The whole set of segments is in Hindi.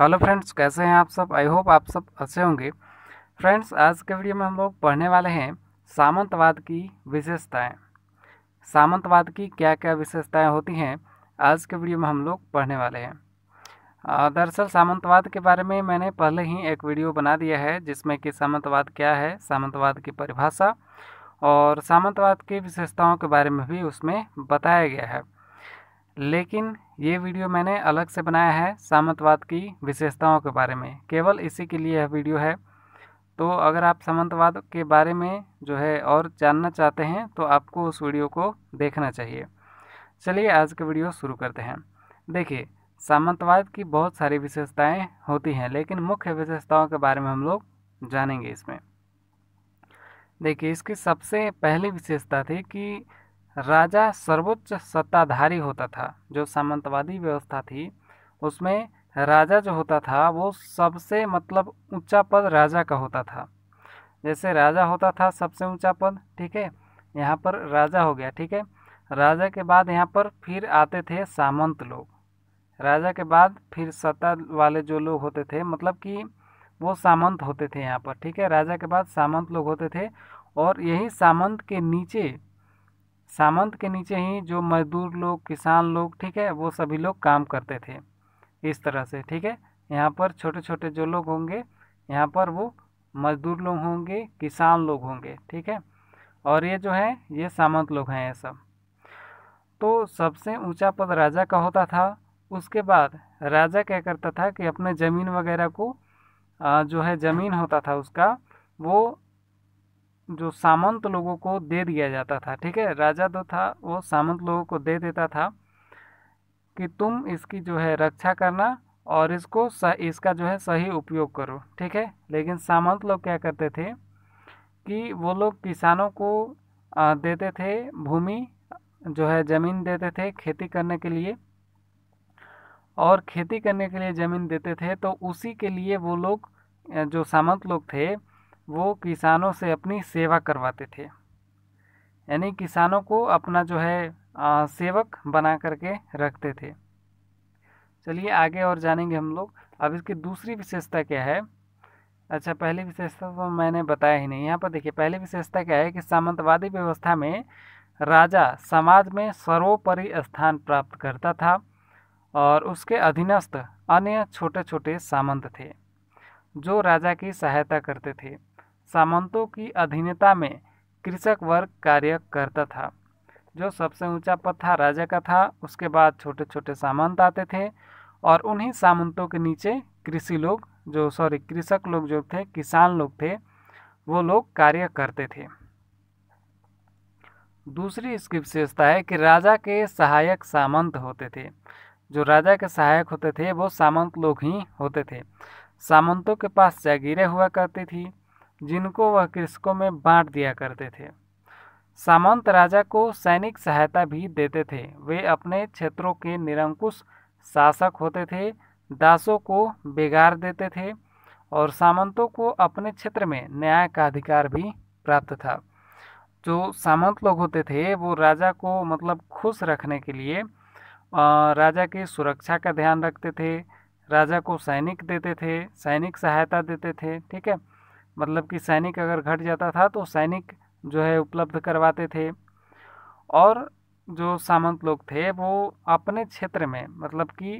हेलो फ्रेंड्स कैसे हैं आप सब आई होप आप सब अच्छे होंगे फ्रेंड्स आज के वीडियो में हम लोग पढ़ने वाले हैं सामंतवाद की विशेषताएं सामंतवाद की क्या क्या विशेषताएं होती हैं आज के वीडियो में हम लोग पढ़ने वाले हैं दरअसल सामंतवाद के बारे में मैंने पहले ही एक वीडियो बना दिया है जिसमें कि सामंतवाद क्या है सामंतवाद की परिभाषा और सामंतवाद की विशेषताओं के बारे में भी उसमें बताया गया है लेकिन ये वीडियो मैंने अलग से बनाया है सामंतवाद की विशेषताओं के बारे में केवल इसी के लिए यह वीडियो है तो अगर आप सामंतवाद के बारे में जो है और जानना चाहते हैं तो आपको उस वीडियो को देखना चाहिए चलिए आज का वीडियो शुरू करते हैं देखिए सामंतवाद की बहुत सारी विशेषताएं होती हैं लेकिन मुख्य विशेषताओं के बारे में हम लोग जानेंगे इसमें देखिए इसकी सबसे पहली विशेषता थी कि राजा सर्वोच्च सत्ताधारी होता था जो सामंतवादी व्यवस्था थी उसमें राजा जो होता था वो सबसे मतलब ऊंचा पद राजा का होता था जैसे राजा होता था सबसे ऊंचा पद ठीक है यहाँ पर राजा हो गया ठीक है राजा के बाद यहाँ पर फिर आते थे सामंत लोग राजा के बाद फिर सत्ता वाले जो लोग होते थे मतलब कि वो सामंत होते थे यहाँ पर ठीक है राजा के बाद सामंत लोग होते थे और यही सामंत के नीचे सामंत के नीचे ही जो मजदूर लोग किसान लोग ठीक है वो सभी लोग काम करते थे इस तरह से ठीक है यहाँ पर छोटे छोटे जो लोग होंगे यहाँ पर वो मजदूर लोग होंगे किसान लोग होंगे ठीक है और ये जो है ये सामंत लोग हैं ये सब तो सबसे ऊंचा पद राजा का होता था उसके बाद राजा क्या करता था कि अपने ज़मीन वगैरह को जो है ज़मीन होता था उसका वो जो सामंत लोगों को दे दिया जाता था ठीक है राजा जो था वो सामंत लोगों को दे देता था कि तुम इसकी जो है रक्षा करना और इसको इसका जो है सही उपयोग करो ठीक है लेकिन सामंत लोग क्या करते थे कि वो लोग किसानों को देते थे भूमि जो है ज़मीन देते थे खेती करने के लिए और खेती करने के लिए ज़मीन देते थे तो उसी के लिए वो लोग जो सामंत लोग थे वो किसानों से अपनी सेवा करवाते थे यानी किसानों को अपना जो है आ, सेवक बना करके रखते थे चलिए आगे और जानेंगे हम लोग अब इसकी दूसरी विशेषता क्या है अच्छा पहली विशेषता तो मैंने बताया ही नहीं यहाँ पर देखिए पहली विशेषता क्या है कि सामंतवादी व्यवस्था में राजा समाज में सर्वोपरि स्थान प्राप्त करता था और उसके अधीनस्थ अन्य छोटे छोटे सामंत थे जो राजा की सहायता करते थे सामंतों की अधीनता में कृषक वर्ग कार्य करता था जो सबसे ऊंचा पद था राजा का था उसके बाद छोटे छोटे सामंत आते थे और उन्हीं सामंतों के नीचे कृषि लोग जो सॉरी कृषक लोग जो थे किसान लोग थे वो लोग कार्य करते थे दूसरी इसकी विशेषता है कि राजा के सहायक सामंत होते थे जो राजा के सहायक होते थे वो सामंत लोग ही होते थे सामंतों के पास जागीरें हुआ करती थी जिनको वह कृषकों में बांट दिया करते थे सामंत राजा को सैनिक सहायता भी देते थे वे अपने क्षेत्रों के निरंकुश शासक होते थे दासों को बेगार देते थे और सामंतों को अपने क्षेत्र में न्याय का अधिकार भी प्राप्त था जो सामंत लोग होते थे वो राजा को मतलब खुश रखने के लिए राजा की सुरक्षा का ध्यान रखते थे राजा को सैनिक देते थे सैनिक सहायता देते थे ठीक है मतलब कि सैनिक अगर घट जाता था तो सैनिक जो है उपलब्ध करवाते थे और जो सामंत लोग थे वो अपने क्षेत्र में मतलब कि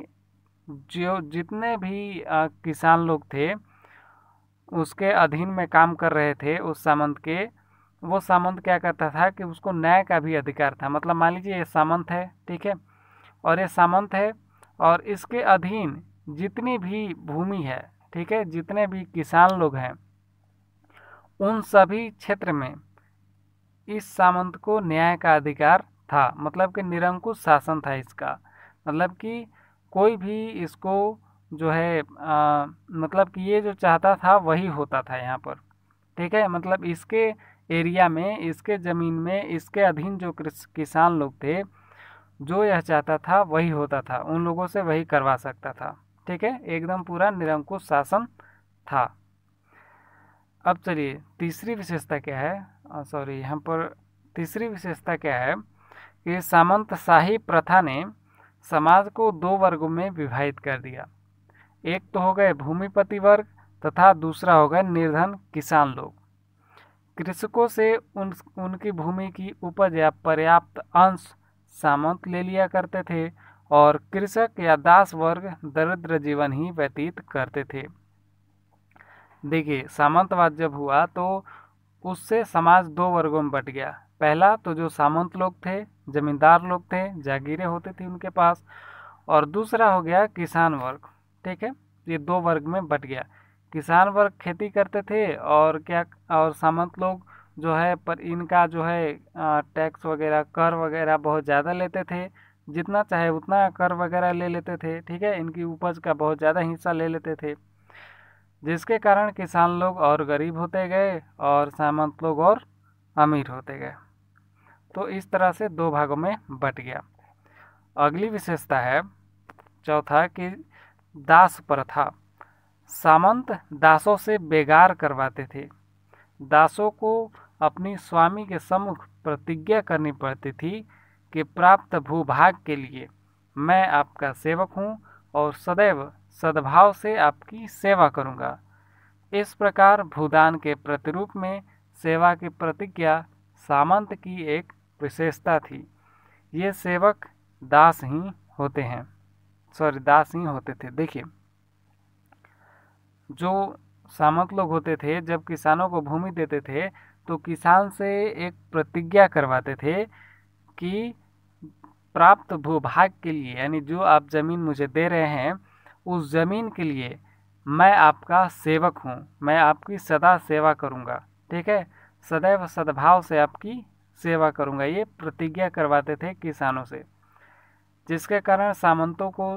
जो जितने भी आ, किसान लोग थे उसके अधीन में काम कर रहे थे उस सामंत के वो सामंत क्या करता था कि उसको न्याय का भी अधिकार था मतलब मान लीजिए ये सामंत है ठीक है और ये सामंत है और इसके अधीन जितनी भी भूमि है ठीक है जितने भी किसान लोग हैं उन सभी क्षेत्र में इस सामंत को न्याय का अधिकार था मतलब कि निरंकुश शासन था इसका मतलब कि कोई भी इसको जो है आ, मतलब कि ये जो चाहता था वही होता था यहाँ पर ठीक है मतलब इसके एरिया में इसके ज़मीन में इसके अधीन जो किसान लोग थे जो यह चाहता था वही होता था उन लोगों से वही करवा सकता था ठीक है एकदम पूरा निरंकुश शासन था अब चलिए तीसरी विशेषता क्या है सॉरी यहाँ पर तीसरी विशेषता क्या है कि सामंतशाही प्रथा ने समाज को दो वर्गों में विभाजित कर दिया एक तो हो गए भूमिपति वर्ग तथा दूसरा हो गए निर्धन किसान लोग कृषकों से उन उनकी भूमि की उपज या पर्याप्त अंश सामंत ले लिया करते थे और कृषक या दास वर्ग दरिद्र जीवन ही व्यतीत करते थे देखिए सामंतवाद जब हुआ तो उससे समाज दो वर्गों में बट गया पहला तो जो सामंत लोग थे जमींदार लोग थे जागीरें होते थे उनके पास और दूसरा हो गया किसान वर्ग ठीक है ये दो वर्ग में बट गया किसान वर्ग खेती करते थे और क्या और सामंत लोग जो है पर इनका जो है टैक्स वगैरह कर वगैरह बहुत ज़्यादा लेते थे जितना चाहे उतना कर वगैरह ले लेते थे ठीक है इनकी उपज का बहुत ज़्यादा हिस्सा ले लेते थे जिसके कारण किसान लोग और गरीब होते गए और सामंत लोग और अमीर होते गए तो इस तरह से दो भागों में बट गया अगली विशेषता है चौथा कि दास प्रथा सामंत दासों से बेगार करवाते थे दासों को अपनी स्वामी के सम्मुख प्रतिज्ञा करनी पड़ती थी कि प्राप्त भूभाग के लिए मैं आपका सेवक हूँ और सदैव सद्भाव से आपकी सेवा करूँगा इस प्रकार भूदान के प्रतिरूप में सेवा की प्रतिज्ञा सामंत की एक विशेषता थी ये सेवक दास ही होते हैं सॉरी दास ही होते थे देखिए जो सामंत लोग होते थे जब किसानों को भूमि देते थे तो किसान से एक प्रतिज्ञा करवाते थे कि प्राप्त भूभाग के लिए यानी जो आप ज़मीन मुझे दे रहे हैं उस ज़मीन के लिए मैं आपका सेवक हूँ मैं आपकी सदा सेवा करूँगा ठीक है सदैव सद्भाव से आपकी सेवा करूँगा ये प्रतिज्ञा करवाते थे किसानों से जिसके कारण सामंतों को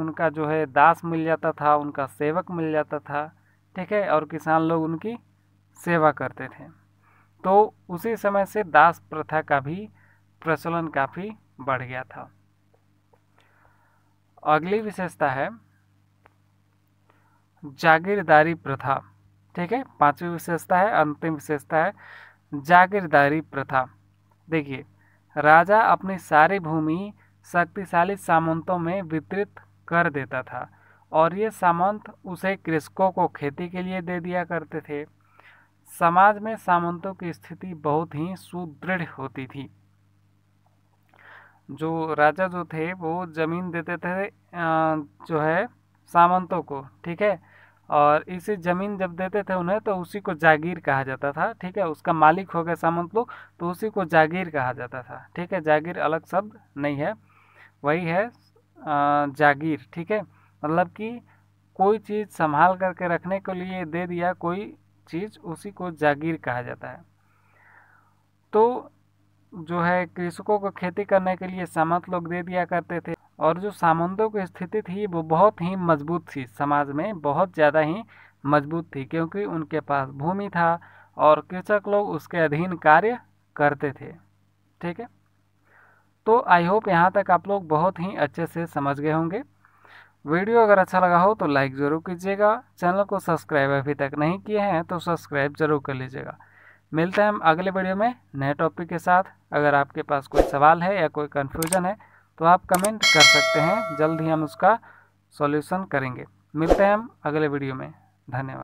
उनका जो है दास मिल जाता था उनका सेवक मिल जाता था ठीक है और किसान लोग उनकी सेवा करते थे तो उसी समय से दास प्रथा का भी प्रचलन काफ़ी बढ़ गया था अगली विशेषता है जागीरदारी प्रथा ठीक है पांचवी विशेषता है अंतिम विशेषता है जागीरदारी प्रथा देखिए राजा अपनी सारी भूमि शक्तिशाली सामंतों में वितरित कर देता था और ये सामंत उसे कृषकों को खेती के लिए दे दिया करते थे समाज में सामंतों की स्थिति बहुत ही सुदृढ़ होती थी जो राजा जो थे वो जमीन देते थे जो है सामंतों को ठीक है और इसी ज़मीन जब देते थे उन्हें तो उसी को जागीर कहा जाता था ठीक है उसका मालिक हो गया सामंत लोग तो उसी को जागीर कहा जाता था ठीक है जागीर अलग शब्द नहीं है वही है जागीर ठीक है मतलब कि कोई चीज़ संभाल करके रखने के लिए दे दिया कोई चीज़ उसी को जागीर कहा जाता है तो जो है कृषकों को खेती करने के लिए सामंत लोग दे दिया करते थे और जो सामंतों की स्थिति थी वो बहुत ही मजबूत थी समाज में बहुत ज़्यादा ही मजबूत थी क्योंकि उनके पास भूमि था और कृषक लोग उसके अधीन कार्य करते थे ठीक है तो आई होप यहाँ तक आप लोग बहुत ही अच्छे से समझ गए होंगे वीडियो अगर अच्छा लगा हो तो लाइक ज़रूर कीजिएगा चैनल को सब्सक्राइब अभी तक नहीं किए हैं तो सब्सक्राइब ज़रूर कर लीजिएगा मिलते हैं हम अगले वीडियो में नए टॉपिक के साथ अगर आपके पास कोई सवाल है या कोई कन्फ्यूज़न है तो आप कमेंट कर सकते हैं जल्द ही हम उसका सॉल्यूशन करेंगे मिलते हैं हम अगले वीडियो में धन्यवाद